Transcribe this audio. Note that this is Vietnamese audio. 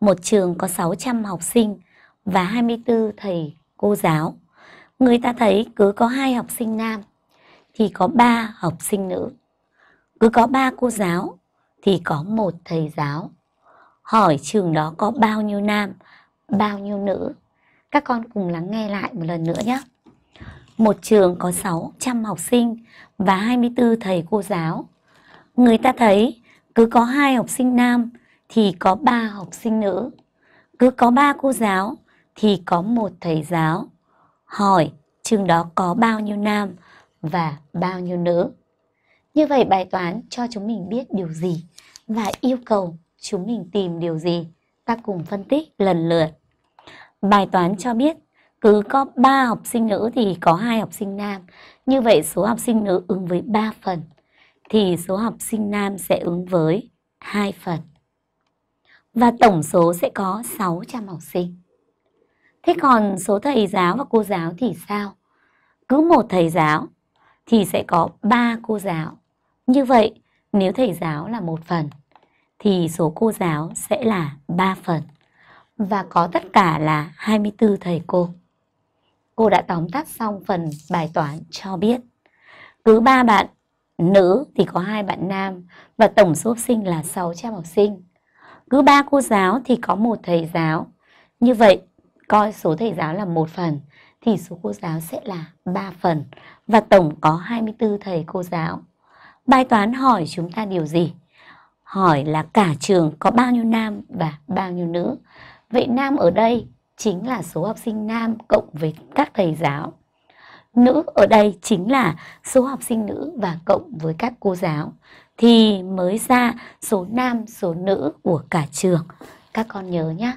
một trường có 600 học sinh và 24 thầy cô giáo. Người ta thấy cứ có hai học sinh nam thì có ba học sinh nữ. Cứ có ba cô giáo thì có một thầy giáo. Hỏi trường đó có bao nhiêu nam, bao nhiêu nữ. Các con cùng lắng nghe lại một lần nữa nhé. Một trường có 600 học sinh và 24 thầy cô giáo. Người ta thấy cứ có hai học sinh nam thì có ba học sinh nữ. Cứ có ba cô giáo thì có một thầy giáo. Hỏi trường đó có bao nhiêu nam và bao nhiêu nữ. Như vậy bài toán cho chúng mình biết điều gì và yêu cầu chúng mình tìm điều gì. Ta cùng phân tích lần lượt. Bài toán cho biết cứ có 3 học sinh nữ thì có hai học sinh nam. Như vậy số học sinh nữ ứng với 3 phần thì số học sinh nam sẽ ứng với 2 phần và tổng số sẽ có 600 học sinh. Thế còn số thầy giáo và cô giáo thì sao? Cứ một thầy giáo thì sẽ có 3 cô giáo. Như vậy, nếu thầy giáo là một phần thì số cô giáo sẽ là 3 phần và có tất cả là 24 thầy cô. Cô đã tóm tắt xong phần bài toán cho biết. Cứ 3 bạn nữ thì có hai bạn nam và tổng số học sinh là 600 học sinh cứ ba cô giáo thì có một thầy giáo. Như vậy, coi số thầy giáo là một phần thì số cô giáo sẽ là 3 phần và tổng có 24 thầy cô giáo. Bài toán hỏi chúng ta điều gì? Hỏi là cả trường có bao nhiêu nam và bao nhiêu nữ. Vậy nam ở đây chính là số học sinh nam cộng với các thầy giáo. Nữ ở đây chính là số học sinh nữ và cộng với các cô giáo thì mới ra số nam số nữ của cả trường các con nhớ nhá